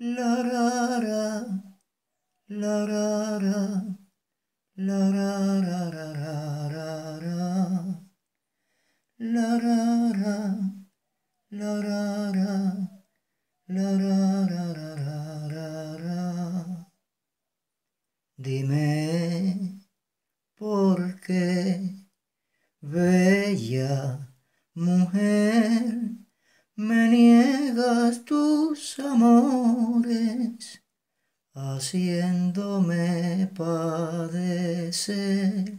La ra ra, la ra la ra La ra la ra la Dime por qué, bella mujer me niegas tus amores, haciéndome padecer.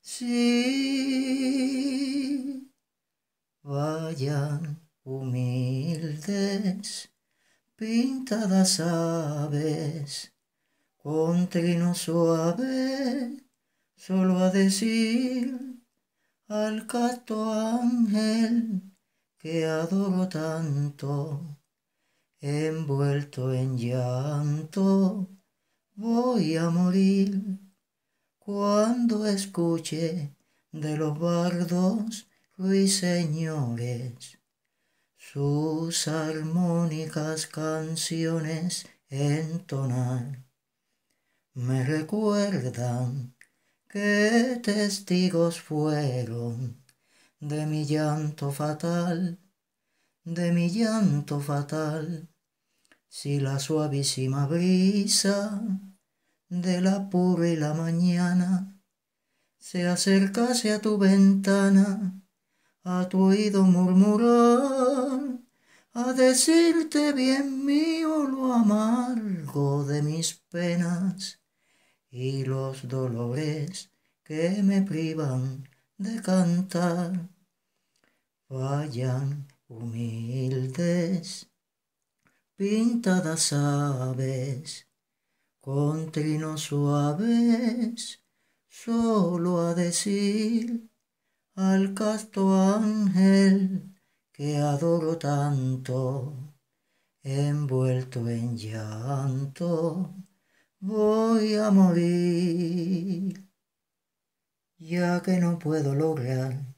Sí, vayan humildes, pintadas aves, con suave, solo a decir al cato ángel que adoro tanto, envuelto en llanto, voy a morir cuando escuche de los bardos ruiseñores sus armónicas canciones entonar. Me recuerdan que testigos fueron de mi llanto fatal, de mi llanto fatal, si la suavísima brisa de la pura y la mañana se acercase a tu ventana, a tu oído murmurar, a decirte bien mío lo amargo de mis penas y los dolores que me privan de cantar vayan humildes, pintadas aves, con trinos suaves, solo a decir al casto ángel que adoro tanto, envuelto en llanto, voy a morir, ya que no puedo lograr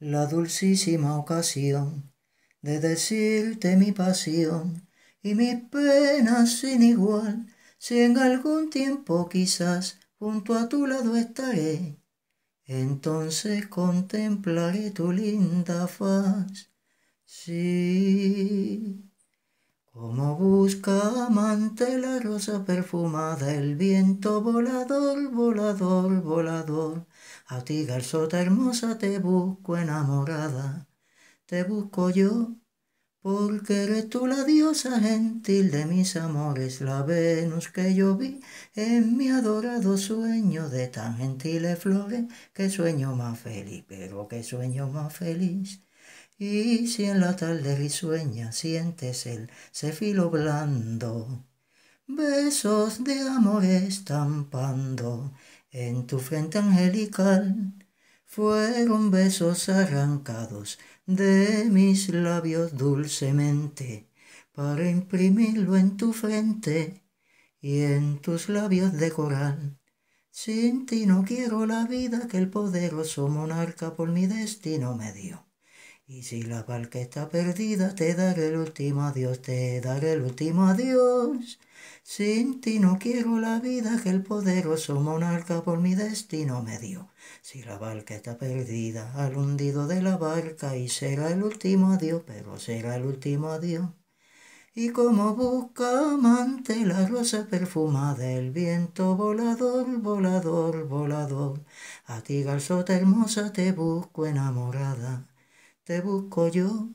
la dulcísima ocasión de decirte mi pasión y mis penas sin igual, si en algún tiempo quizás junto a tu lado estaré, entonces contemplaré tu linda faz. Sí, como busca amante la rosa perfumada, el viento volador, volador, volador a ti, garzota hermosa, te busco enamorada. Te busco yo, porque eres tú la diosa gentil de mis amores, la Venus que yo vi en mi adorado sueño de tan gentiles flores. Que sueño más feliz, pero que sueño más feliz. Y si en la tarde risueña sientes el cefilo blando, besos de amor estampando en tu frente angelical fueron besos arrancados de mis labios dulcemente para imprimirlo en tu frente y en tus labios de coral. Sin ti no quiero la vida que el poderoso monarca por mi destino me dio. Y si la barca está perdida, te daré el último adiós, te daré el último adiós. Sin ti no quiero la vida que el poderoso monarca por mi destino me dio. Si la barca está perdida, al hundido de la barca, y será el último adiós, pero será el último adiós. Y como busca amante la rosa perfumada, el viento volador, volador, volador. A ti, garzota hermosa, te busco enamorada te busco yo,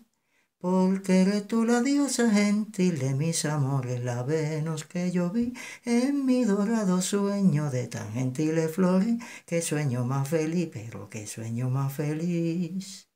porque eres tú la diosa gentil de mis amores, la Venus que yo vi en mi dorado sueño de tan gentiles flores, que sueño más feliz, pero que sueño más feliz.